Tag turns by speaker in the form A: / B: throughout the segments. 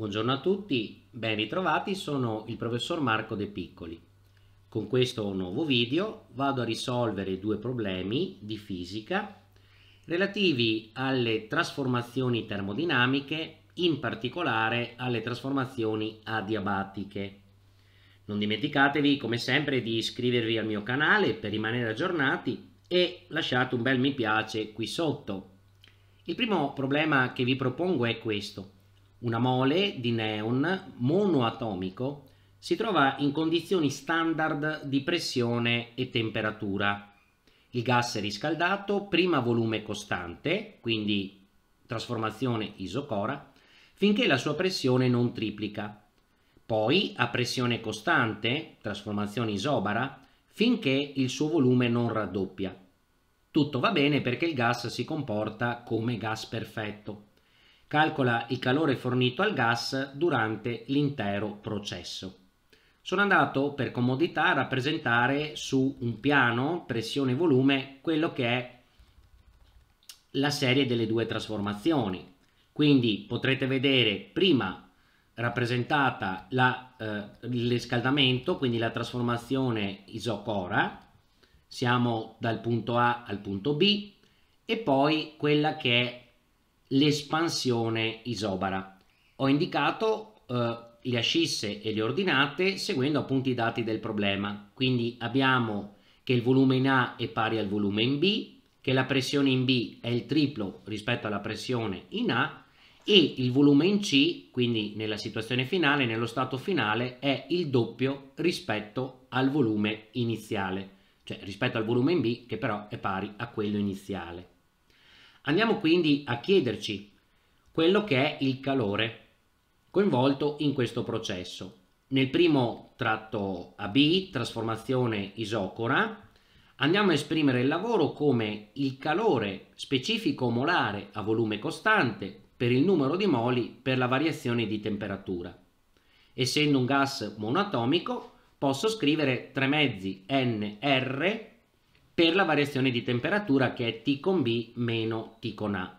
A: Buongiorno a tutti, ben ritrovati, sono il professor Marco De Piccoli. Con questo nuovo video vado a risolvere due problemi di fisica relativi alle trasformazioni termodinamiche, in particolare alle trasformazioni adiabatiche. Non dimenticatevi come sempre di iscrivervi al mio canale per rimanere aggiornati e lasciate un bel mi piace qui sotto. Il primo problema che vi propongo è questo una mole di neon monoatomico si trova in condizioni standard di pressione e temperatura. Il gas è riscaldato prima a volume costante, quindi trasformazione isocora, finché la sua pressione non triplica. Poi a pressione costante, trasformazione isobara, finché il suo volume non raddoppia. Tutto va bene perché il gas si comporta come gas perfetto calcola il calore fornito al gas durante l'intero processo. Sono andato per comodità a rappresentare su un piano pressione volume quello che è la serie delle due trasformazioni. Quindi potrete vedere prima rappresentata la, eh, il quindi la trasformazione isocora, siamo dal punto A al punto B, e poi quella che è l'espansione isobara. Ho indicato eh, le ascisse e le ordinate seguendo appunto i dati del problema. Quindi abbiamo che il volume in A è pari al volume in B, che la pressione in B è il triplo rispetto alla pressione in A e il volume in C, quindi nella situazione finale, nello stato finale, è il doppio rispetto al volume iniziale, cioè rispetto al volume in B che però è pari a quello iniziale. Andiamo quindi a chiederci quello che è il calore coinvolto in questo processo. Nel primo tratto AB, trasformazione isocora, andiamo a esprimere il lavoro come il calore specifico molare a volume costante per il numero di moli per la variazione di temperatura. Essendo un gas monatomico, posso scrivere 3 mezzi NR per la variazione di temperatura che è T con B meno T con A.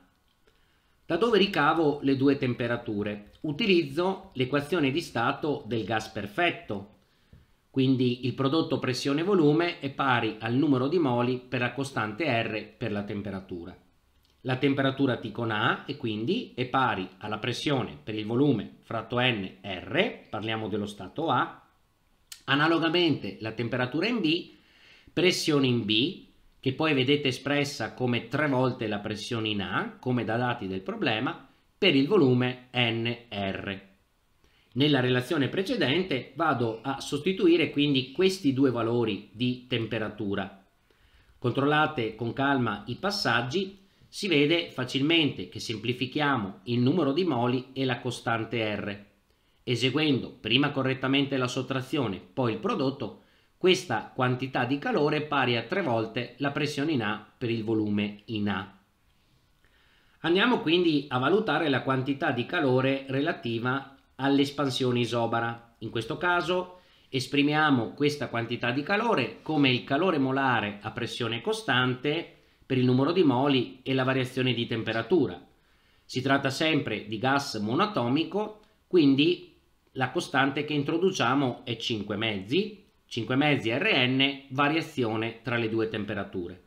A: Da dove ricavo le due temperature? Utilizzo l'equazione di stato del gas perfetto, quindi il prodotto pressione-volume è pari al numero di moli per la costante R per la temperatura. La temperatura T con A è quindi è pari alla pressione per il volume fratto N R, parliamo dello stato A. Analogamente la temperatura in B pressione in B, che poi vedete espressa come tre volte la pressione in A, come da dati del problema, per il volume NR. Nella relazione precedente vado a sostituire quindi questi due valori di temperatura. Controllate con calma i passaggi, si vede facilmente che semplifichiamo il numero di moli e la costante R. Eseguendo prima correttamente la sottrazione, poi il prodotto, questa quantità di calore è pari a 3 volte la pressione in A per il volume in A. Andiamo quindi a valutare la quantità di calore relativa all'espansione isobara. In questo caso esprimiamo questa quantità di calore come il calore molare a pressione costante per il numero di moli e la variazione di temperatura. Si tratta sempre di gas monatomico, quindi la costante che introduciamo è 5 mezzi, 5 mezzi Rn, variazione tra le due temperature.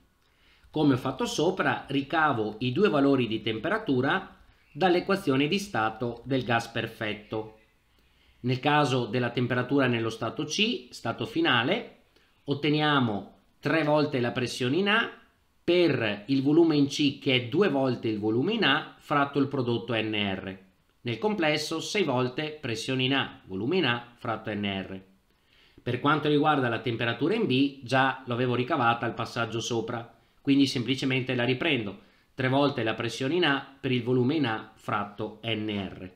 A: Come ho fatto sopra, ricavo i due valori di temperatura dall'equazione di stato del gas perfetto. Nel caso della temperatura nello stato C, stato finale, otteniamo 3 volte la pressione in A per il volume in C che è 2 volte il volume in A fratto il prodotto NR. Nel complesso 6 volte pressione in A, volume in A fratto NR. Per quanto riguarda la temperatura in B, già l'avevo ricavata al passaggio sopra, quindi semplicemente la riprendo, 3 volte la pressione in A per il volume in A fratto NR.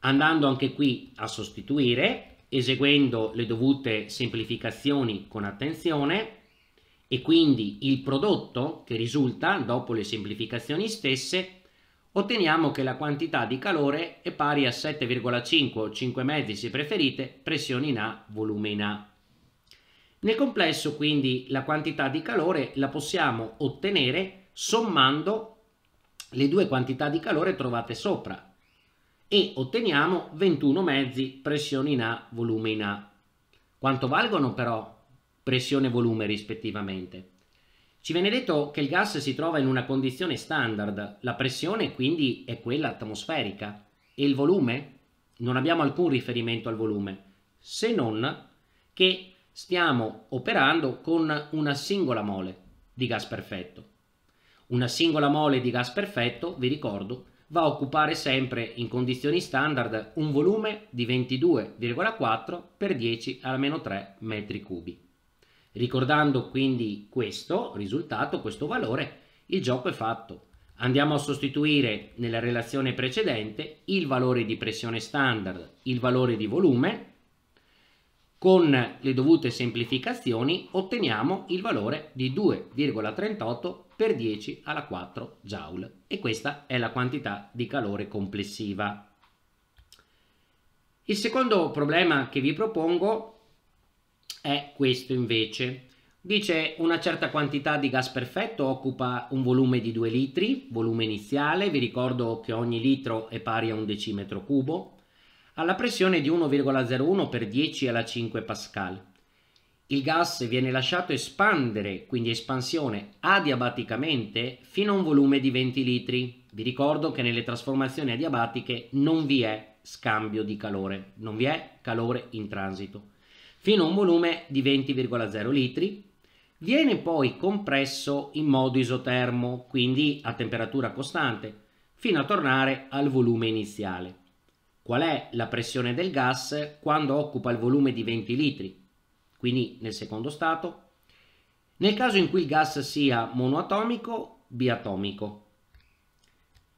A: Andando anche qui a sostituire, eseguendo le dovute semplificazioni con attenzione, e quindi il prodotto che risulta dopo le semplificazioni stesse otteniamo che la quantità di calore è pari a 7,5 o 5 mezzi se preferite, pressione in A, volume in A. Nel complesso quindi la quantità di calore la possiamo ottenere sommando le due quantità di calore trovate sopra e otteniamo 21 mezzi pressione in A, volume in A. Quanto valgono però pressione e volume rispettivamente? Ci viene detto che il gas si trova in una condizione standard, la pressione quindi è quella atmosferica. E il volume? Non abbiamo alcun riferimento al volume, se non che stiamo operando con una singola mole di gas perfetto. Una singola mole di gas perfetto, vi ricordo, va a occupare sempre in condizioni standard un volume di 22,4 per 10 alla meno 3 metri cubi. Ricordando quindi questo risultato, questo valore, il gioco è fatto. Andiamo a sostituire nella relazione precedente il valore di pressione standard, il valore di volume, con le dovute semplificazioni otteniamo il valore di 2,38 per 10 alla 4 joule e questa è la quantità di calore complessiva. Il secondo problema che vi propongo è questo invece. Dice una certa quantità di gas perfetto occupa un volume di 2 litri, volume iniziale, vi ricordo che ogni litro è pari a un decimetro cubo, alla pressione di 1,01 per 10 alla 5 pascal. Il gas viene lasciato espandere, quindi espansione adiabaticamente, fino a un volume di 20 litri. Vi ricordo che nelle trasformazioni adiabatiche non vi è scambio di calore, non vi è calore in transito fino a un volume di 20,0 litri, viene poi compresso in modo isotermo, quindi a temperatura costante, fino a tornare al volume iniziale. Qual è la pressione del gas quando occupa il volume di 20 litri? Quindi nel secondo stato. Nel caso in cui il gas sia monoatomico, biatomico.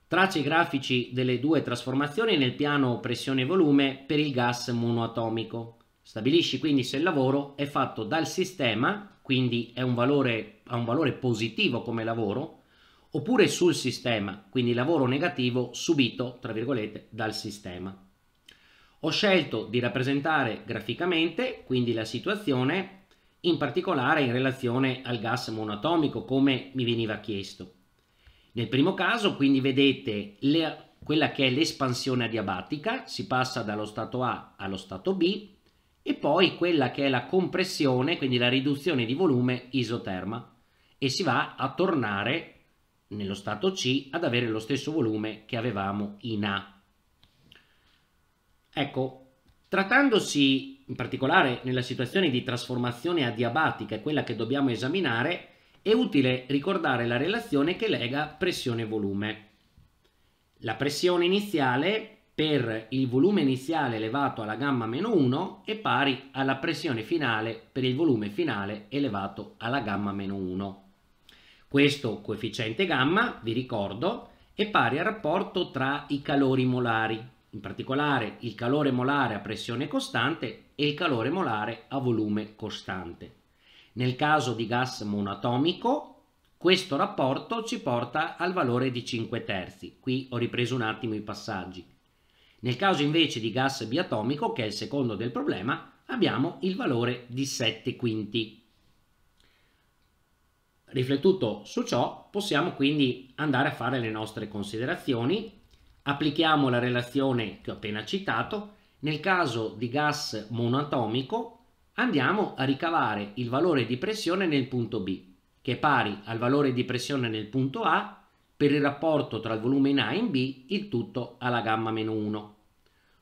A: Tracce grafici delle due trasformazioni nel piano pressione-volume per il gas monoatomico. Stabilisci quindi se il lavoro è fatto dal sistema, quindi un valore, ha un valore positivo come lavoro, oppure sul sistema, quindi lavoro negativo subito, tra virgolette, dal sistema. Ho scelto di rappresentare graficamente, quindi la situazione, in particolare in relazione al gas monatomico, come mi veniva chiesto. Nel primo caso, quindi, vedete le, quella che è l'espansione adiabatica, si passa dallo stato A allo stato B, e poi quella che è la compressione, quindi la riduzione di volume isoterma e si va a tornare nello stato C ad avere lo stesso volume che avevamo in A. Ecco, trattandosi in particolare nella situazione di trasformazione adiabatica, quella che dobbiamo esaminare, è utile ricordare la relazione che lega pressione volume. La pressione iniziale per il volume iniziale elevato alla gamma meno 1 è pari alla pressione finale per il volume finale elevato alla gamma meno 1. Questo coefficiente gamma, vi ricordo, è pari al rapporto tra i calori molari, in particolare il calore molare a pressione costante e il calore molare a volume costante. Nel caso di gas monatomico, questo rapporto ci porta al valore di 5 terzi. Qui ho ripreso un attimo i passaggi. Nel caso invece di gas biatomico, che è il secondo del problema, abbiamo il valore di 7 quinti. Riflettuto su ciò, possiamo quindi andare a fare le nostre considerazioni. Applichiamo la relazione che ho appena citato. Nel caso di gas monoatomico, andiamo a ricavare il valore di pressione nel punto B, che è pari al valore di pressione nel punto A per il rapporto tra il volume in A e in B, il tutto alla gamma meno 1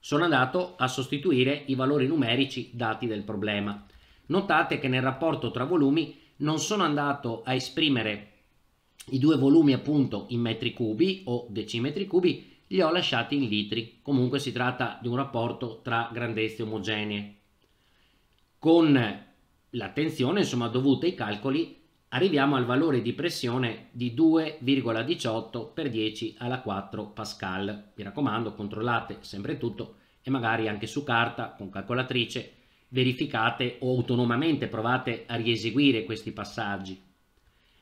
A: sono andato a sostituire i valori numerici dati del problema. Notate che nel rapporto tra volumi non sono andato a esprimere i due volumi appunto in metri cubi o decimetri cubi, li ho lasciati in litri. Comunque si tratta di un rapporto tra grandezze omogenee. Con l'attenzione insomma dovuta ai calcoli arriviamo al valore di pressione di 2,18 per 10 alla 4 pascal. Mi raccomando, controllate sempre tutto e magari anche su carta con calcolatrice verificate o autonomamente provate a rieseguire questi passaggi.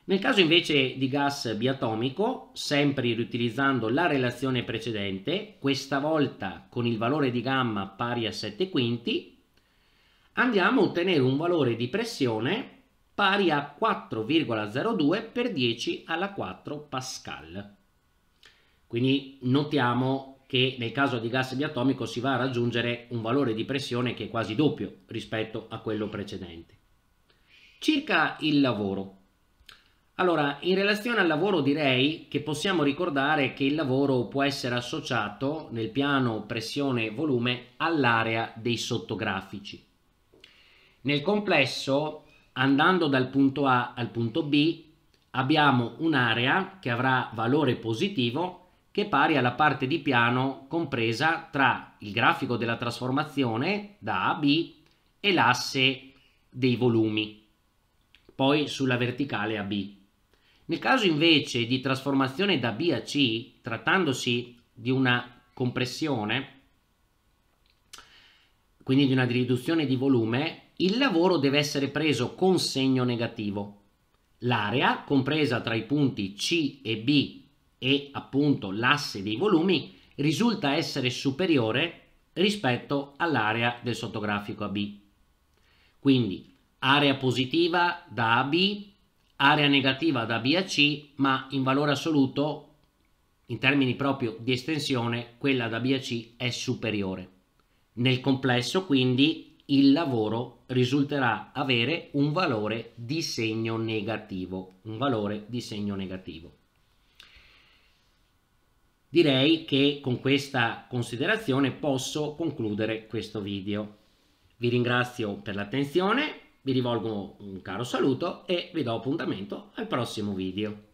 A: Nel caso invece di gas biatomico, sempre riutilizzando la relazione precedente, questa volta con il valore di gamma pari a 7 quinti, andiamo a ottenere un valore di pressione pari a 4,02 per 10 alla 4 pascal. Quindi notiamo che nel caso di gas diatomico si va a raggiungere un valore di pressione che è quasi doppio rispetto a quello precedente. Circa il lavoro. Allora, in relazione al lavoro direi che possiamo ricordare che il lavoro può essere associato nel piano pressione-volume all'area dei sottografici. Nel complesso andando dal punto A al punto B abbiamo un'area che avrà valore positivo che è pari alla parte di piano compresa tra il grafico della trasformazione da A a B e l'asse dei volumi, poi sulla verticale AB. Nel caso invece di trasformazione da B a C, trattandosi di una compressione, quindi di una riduzione di volume, il lavoro deve essere preso con segno negativo. L'area, compresa tra i punti C e B e appunto l'asse dei volumi, risulta essere superiore rispetto all'area del sottografico AB. Quindi area positiva da AB, area negativa da B a C, ma in valore assoluto, in termini proprio di estensione, quella da B a C è superiore. Nel complesso quindi il lavoro risulterà avere un valore di segno negativo, un valore di segno negativo. Direi che con questa considerazione posso concludere questo video. Vi ringrazio per l'attenzione, vi rivolgo un caro saluto e vi do appuntamento al prossimo video.